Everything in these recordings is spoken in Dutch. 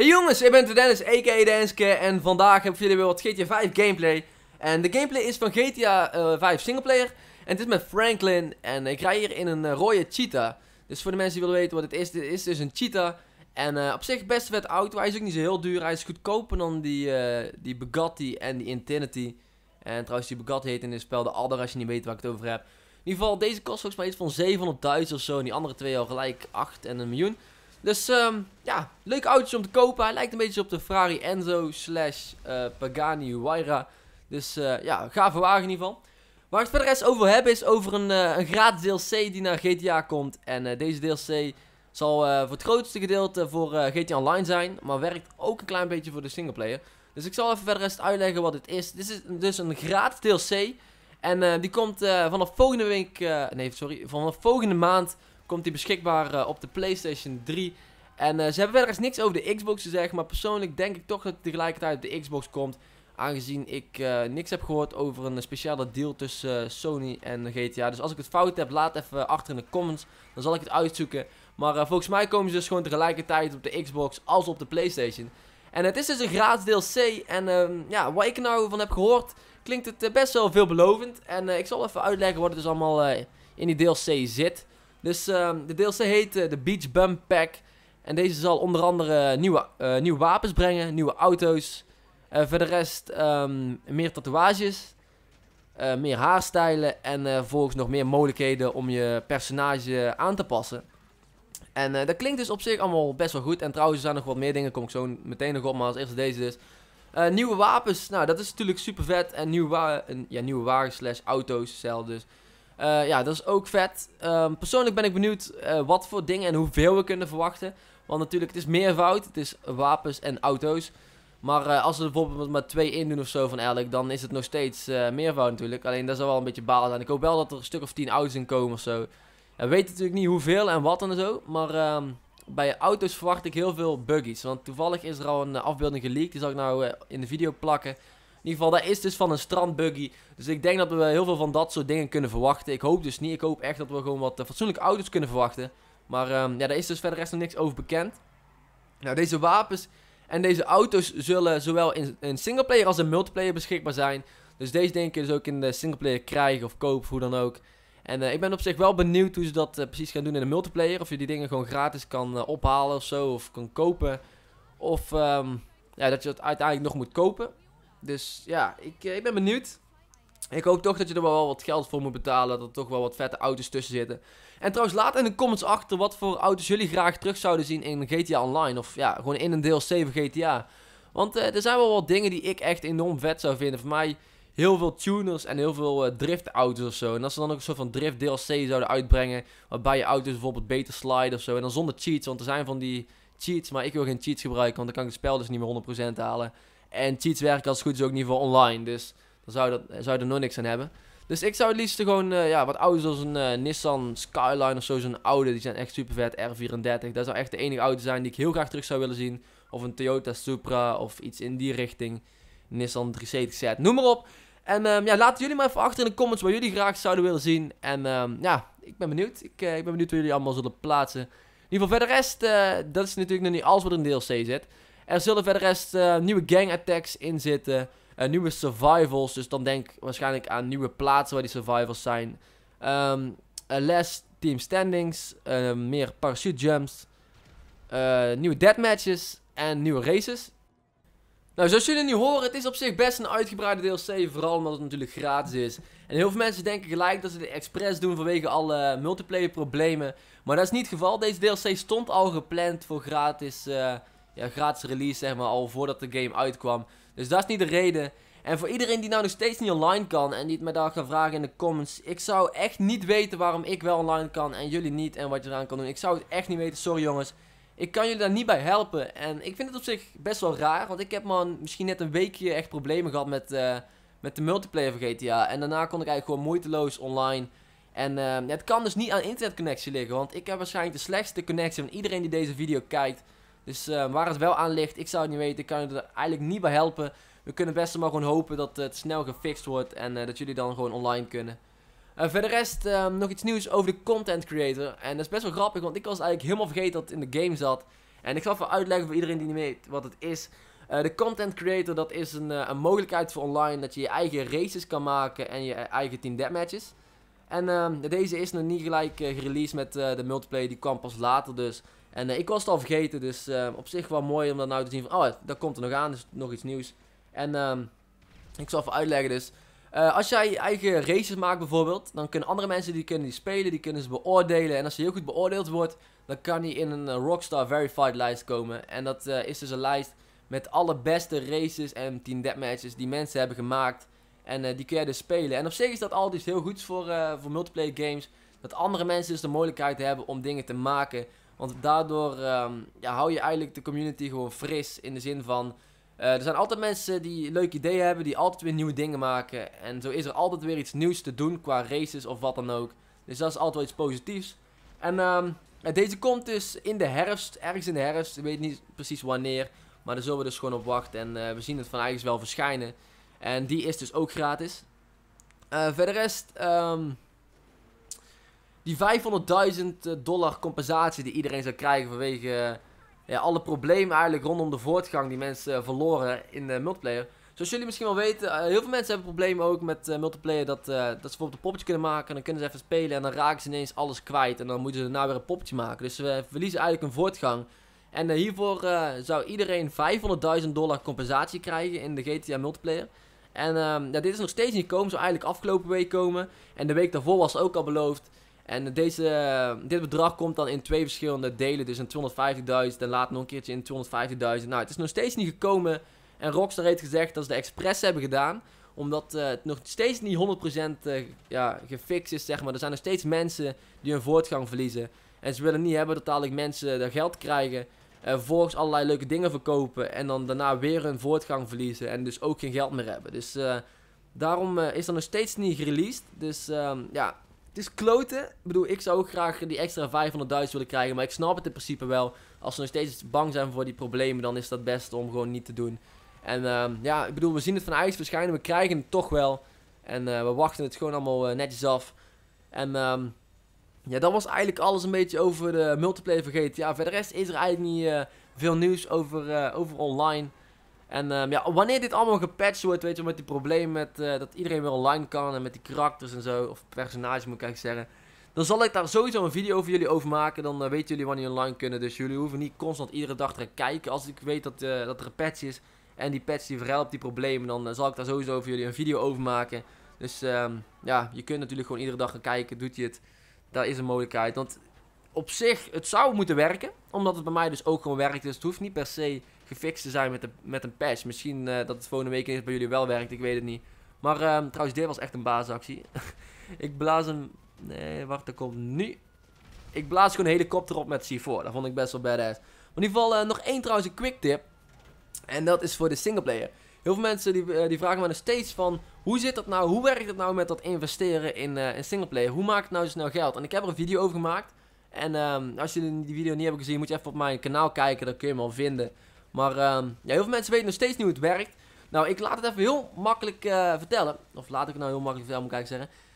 Hey jongens, ik ben Dennis, a.k.a. Danske en vandaag heb ik jullie weer wat GTA 5 gameplay. En de gameplay is van GTA uh, eh, 5 singleplayer, en het is met Franklin, en ik rij hier in een eh, rode cheetah. Dus voor de mensen die willen weten wat het is, dit is dus een cheetah. En eh, op zich best vet auto, hij is ook niet zo heel duur, hij is goedkoper dan die, die Bugatti en die Infinity. En trouwens, die Bugatti heet in dit spel de Adder, als je niet weet waar ik het over heb. In ieder geval, deze kost volgens mij iets van 700.000 of zo, en die andere twee al gelijk 8 en een miljoen. Dus ehm, ja, leuk autootje om te kopen. Hij lijkt een beetje op de Ferrari Enzo slash eh, Pagani Huayra. Dus uh, ja, gave wagen in ieder geval. Waar we het verder eens over hebben is over een, uh, een gratis DLC die naar GTA komt. En deze DLC zal voor het grootste gedeelte voor GTA Online zijn. Maar werkt ook een klein beetje voor de singleplayer. Dus ik zal even verder rest uitleggen wat het is. Dit is dus een gratis DLC. En die komt vanaf volgende week... nee, sorry. Vanaf volgende maand Komt die beschikbaar eh, op de PlayStation 3. En eh, ze hebben verder eens niks over de Xbox te zeggen. Maar persoonlijk denk ik toch dat het tegelijkertijd op de Xbox komt. Aangezien ik eh, niks heb gehoord over een speciale deal tussen Sony en GTA. Dus als ik het fout heb, laat even achter in de comments. Dan zal ik het uitzoeken. Maar volgens mij komen ze dus gewoon tegelijkertijd op de Xbox als op de PlayStation. En het is dus een gratis DLC. En ehm, ja, wat ik er nou van heb gehoord, klinkt het best wel veelbelovend. En ik zal even uitleggen wat het dus allemaal in die DLC zit. Dus ehm, de DLC heet eh, de Beach Bum Pack. En deze zal onder andere eh, nieuwe, eh, nieuwe wapens brengen, nieuwe auto's. voor de rest ehm, meer tatoeages. meer haarstijlen en uh, volgens nog meer mogelijkheden om je personage aan te passen. En dat klinkt dus op zich allemaal best wel goed. En trouwens, er zijn nog wat meer dingen, kom ik zo meteen nog op, maar als eerste deze dus. nieuwe wapens, nou dat is natuurlijk super vet. En nieuwe, ja, nieuwe wagens slash auto's zelf dus. Eh, ja, dat is ook vet. Ehm, persoonlijk ben ik benieuwd eh, wat voor dingen en hoeveel we kunnen verwachten. Want natuurlijk, het is meervoud. Het is wapens en auto's. Maar eh, als we er bijvoorbeeld maar twee in doen of zo van elk, dan is het nog steeds meervoud natuurlijk. Alleen dat zou wel een beetje balen zijn. Ik hoop wel dat er een stuk of tien auto's in komen of zo. We weten natuurlijk niet hoeveel en wat en zo. Maar ehm, bij auto's verwacht ik heel veel buggies. Want toevallig is er al een afbeelding geleakt. Die zal ik nou in de video plakken. In ieder geval, daar is dus van een strandbuggy. Dus ik denk dat we heel veel van dat soort dingen kunnen verwachten. Ik hoop dus niet. Ik hoop echt dat we gewoon wat eh, fatsoenlijke auto's kunnen verwachten. Maar ehm, ja, daar is dus verder rest nog niks over bekend. Nou, deze wapens en deze auto's zullen zowel in, in singleplayer als in multiplayer beschikbaar zijn. Dus deze denk ik dus ook in de singleplayer krijgen of kopen hoe dan ook. En eh, ik ben op zich wel benieuwd hoe ze dat eh, precies gaan doen in de multiplayer. Of je die dingen gewoon gratis kan ophalen of zo, of kan kopen. Of ehm, ja, dat je dat uiteindelijk nog moet kopen. Dus ja, ik, eh, ik ben benieuwd. Ik hoop toch dat je er wel wat geld voor moet betalen. Dat er toch wel wat vette auto's tussen zitten. En trouwens, laat in de comments achter wat voor auto's jullie graag terug zouden zien in GTA Online. Of ja, gewoon in een deel 7 GTA. Want eh, er zijn wel wat dingen die ik echt enorm vet zou vinden. Voor mij heel veel tuners en heel veel eh, drift driftauto's of zo. En als ze dan ook een soort van drift DLC zouden uitbrengen. Waarbij je auto's bijvoorbeeld beter sliden of zo. En dan zonder cheats, want er zijn van die cheats. Maar ik wil geen cheats gebruiken, want dan kan ik het spel dus niet meer 100% halen. En cheats werken als het goed is ook niet voor online. Dus dan zou, dat, zou je er nog niks aan hebben. Dus ik zou het liefst gewoon eh, ja, wat ouders als een eh, Nissan Skyline of zo. Zo'n oude, die zijn echt super vet. R34. Dat zou echt de enige auto zijn die ik heel graag terug zou willen zien. Of een Toyota Supra of iets in die richting. Nissan 370Z, noem maar op. En ehm, ja, laten jullie maar even achter in de comments wat jullie graag zouden willen zien. En ehm, ja, ik ben benieuwd. Ik, eh, ik ben benieuwd wat jullie allemaal zullen plaatsen. In ieder geval verder rest, dat is natuurlijk nog niet alles wat in DLC zit. Er zullen verder rest eh, nieuwe gang attacks in zitten. Eh, nieuwe survivals. Dus dan denk waarschijnlijk aan nieuwe plaatsen waar die survivals zijn. Ehm, eh, less team standings. meer parachute jumps. nieuwe deathmatches. En nieuwe races. Nou, zoals jullie nu horen, het is op zich best een uitgebreide DLC. Vooral omdat het natuurlijk gratis is. En heel veel mensen denken gelijk dat ze dit expres doen vanwege alle multiplayer problemen. Maar dat is niet het geval. Deze DLC stond al gepland voor gratis ja, gratis release, zeg maar, al voordat de game uitkwam. Dus dat is niet de reden. En voor iedereen die nou nog steeds niet online kan en die het me daar gaat vragen in de comments. Ik zou echt niet weten waarom ik wel online kan en jullie niet en wat je eraan kan doen. Ik zou het echt niet weten, sorry jongens. Ik kan jullie daar niet bij helpen. En ik vind het op zich best wel raar, want ik heb man misschien net een weekje echt problemen gehad met, eh, met de multiplayer van GTA. En daarna kon ik eigenlijk gewoon moeiteloos online. En eh, het kan dus niet aan internetconnectie liggen, want ik heb waarschijnlijk de slechtste connectie van iedereen die deze video kijkt. Dus eh, waar het wel aan ligt, ik zou het niet weten. Ik kan je er eigenlijk niet bij helpen. We kunnen best maar gewoon hopen dat het snel gefixt wordt. En eh, dat jullie dan gewoon online kunnen. Eh, verder rest ehm, nog iets nieuws over de content creator. En dat is best wel grappig, want ik was eigenlijk helemaal vergeten dat het in de game zat. En ik zal even uitleggen voor iedereen die niet weet wat het is. de content creator, dat is een, een, mogelijkheid voor online dat je je eigen races kan maken en je eigen team deathmatches. En ehm, deze is nog niet gelijk gereleased met de multiplayer, die kwam pas later dus. En eh, ik was het al vergeten, dus eh, op zich wel mooi om dat nou te zien van, oh, daar komt er nog aan, dus nog iets nieuws. En ehm, ik zal even uitleggen dus. Eh, als jij eigen races maakt bijvoorbeeld, dan kunnen andere mensen die kunnen die spelen, die kunnen ze beoordelen. En als je heel goed beoordeeld wordt, dan kan die in een Rockstar Verified lijst komen. En dat is dus een lijst met alle beste races en team deathmatches die mensen hebben gemaakt. En die kun je dus spelen. En op zich is dat altijd heel goed voor, voor multiplayer games. Dat andere mensen dus de mogelijkheid hebben om dingen te maken want daardoor ehm, ja, hou je eigenlijk de community gewoon fris. In de zin van. Eh, er zijn altijd mensen die leuke ideeën hebben, die altijd weer nieuwe dingen maken. En zo is er altijd weer iets nieuws te doen qua races of wat dan ook. Dus dat is altijd wel iets positiefs. En ehm, deze komt dus in de herfst, ergens in de herfst. Ik weet niet precies wanneer. Maar daar zullen we dus gewoon op wachten. En eh, we zien het van eigenlijk wel verschijnen. En die is dus ook gratis. Uh, verder rest, ehm, die 500.000 eh, dollar compensatie die iedereen zou krijgen vanwege eh, ja, alle problemen eigenlijk rondom de voortgang die mensen eh, verloren in de multiplayer. Zoals jullie misschien wel weten, heel veel mensen hebben problemen ook met multiplayer. Dat, dat ze bijvoorbeeld een poppetje kunnen maken en dan kunnen ze even spelen en dan raken ze ineens alles kwijt. En dan moeten ze daarna weer een poppetje maken. Dus we verliezen eigenlijk een voortgang. En hiervoor zou iedereen 500.000 dollar compensatie krijgen in de GTA multiplayer. En ehm, dit is nog steeds niet komen, zou eigenlijk afgelopen week komen. En de week daarvoor was ook al beloofd en deze, eh, dit bedrag komt dan in twee verschillende delen. Dus in 250.000 en later nog een keertje in 250.000. Nou, het is nog steeds niet gekomen. En Rockstar heeft gezegd dat ze de express hebben gedaan. Omdat eh, het nog steeds niet 100% eh, ja, gefixt is, zeg maar. Er zijn nog steeds mensen die hun voortgang verliezen. En ze willen niet hebben dat dadelijk mensen daar geld krijgen. En volgens allerlei leuke dingen verkopen. En dan daarna weer hun voortgang verliezen. En dus ook geen geld meer hebben. Dus daarom is dat nog steeds niet gereleased. Dus ehm, ja, het is kloten. Ik bedoel, ik zou ook graag die extra 500.000 willen krijgen. Maar ik snap het in principe wel. Als ze nog steeds bang zijn voor die problemen, dan is dat best om gewoon niet te doen. En ehm, ja, ik bedoel, we zien het van IJs verschijnen. We krijgen het toch wel. En eh, we wachten het gewoon allemaal eh, netjes af. En ehm, ja, dat was eigenlijk alles een beetje over de multiplayer van Ja, Verder is er eigenlijk niet eh, veel nieuws over, over online. En ehm, ja, wanneer dit allemaal gepatcht wordt, weet je, met die problemen met eh, dat iedereen weer online kan en met die karakters en zo, of personages moet ik eigenlijk zeggen. Dan zal ik daar sowieso een video voor jullie over maken. Dan eh, weten jullie wanneer online kunnen. Dus jullie hoeven niet constant iedere dag te kijken. Als ik weet dat, eh, dat er een patch is en die patch die verhelpt die problemen, dan zal ik daar sowieso voor jullie een video over maken. Dus ehm, ja, je kunt natuurlijk gewoon iedere dag gaan kijken. Doet je het? Daar is een mogelijkheid. Want op zich, het zou moeten werken. Omdat het bij mij dus ook gewoon werkt. Dus het hoeft niet per se gefixt te zijn met, de, met een patch. Misschien eh, dat het volgende week eens bij jullie wel werkt, ik weet het niet. Maar ehm, trouwens, dit was echt een baasactie. ik blaas hem... Nee, wacht, dat komt nu. Ik blaas gewoon een helikopter op met C4. Dat vond ik best wel badass. Maar in ieder geval eh, nog één trouwens een quick tip. En dat is voor de singleplayer. Heel veel mensen die, eh, die vragen me nog steeds van... Hoe zit dat nou? Hoe werkt het nou met dat investeren in, in singleplayer? Hoe maakt ik nou zo snel geld? En ik heb er een video over gemaakt. En ehm, als jullie die video niet hebben gezien, moet je even op mijn kanaal kijken. Dan kun je hem al vinden. Maar ehm, ja, heel veel mensen weten nog steeds niet hoe het werkt. Nou, ik laat het even heel makkelijk eh, vertellen. Of laat ik het nou heel makkelijk vertellen, moet ik eigenlijk zeggen.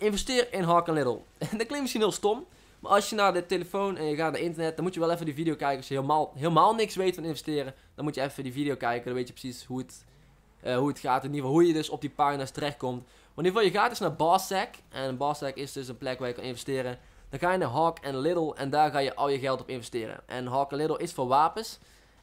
Eh, investeer in Hark Little. dat klinkt misschien heel stom. Maar als je naar de telefoon en je gaat naar internet, dan moet je wel even die video kijken. Als je helemaal, helemaal niks weet van investeren, dan moet je even die video kijken. Dan weet je precies hoe het, eh, hoe het gaat. In ieder geval hoe je dus op die pagina's terechtkomt. Maar in ieder geval, je gaat dus naar Barsack. En Barsec is dus een plek waar je kan investeren. Dan ga je naar Hawk Little en daar ga je al je geld op investeren. En Hawk Little is voor wapens.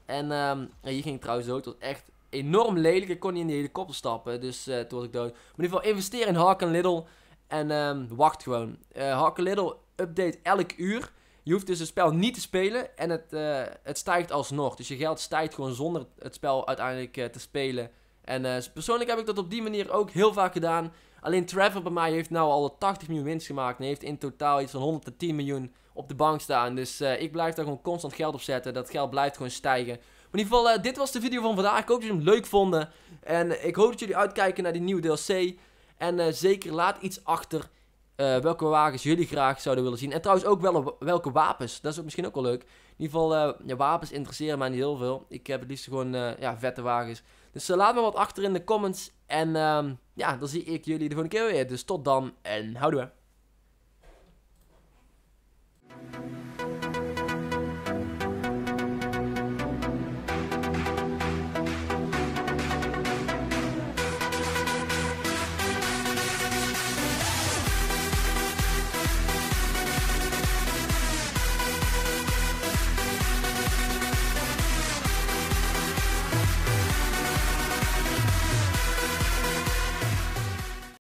En um, hier ging ik trouwens ook. Het was echt enorm lelijk. Ik kon niet in die helikopter stappen. Dus eh, toen was ik dood. Maar in ieder geval investeer in Hark Little. En ehm, wacht gewoon. Uh, Little update elk uur. Je hoeft dus het spel niet te spelen. En het, eh, het stijgt alsnog. Dus je geld stijgt gewoon zonder het spel uiteindelijk te spelen. En persoonlijk heb ik dat op die manier ook heel vaak gedaan. Alleen Trevor bij mij heeft nou al 80 miljoen winst gemaakt. En heeft in totaal iets van 110 miljoen op de bank staan. Dus eh, ik blijf daar gewoon constant geld op zetten. Dat geld blijft gewoon stijgen. Maar in ieder geval, eh, dit was de video van vandaag. Ik hoop dat jullie hem leuk vonden. En eh, ik hoop dat jullie uitkijken naar die nieuwe DLC. En zeker laat iets achter welke wagens jullie graag zouden willen zien. En trouwens ook wel, welke wapens. Dat is ook misschien ook wel leuk. In ieder geval, uh, wapens interesseren mij niet heel veel. Ik heb het liefst gewoon ja, vette wagens. Dus laat me wat achter in de comments. En... Ehm, ja, dan zie ik jullie de volgende keer weer. Dus tot dan en houden we.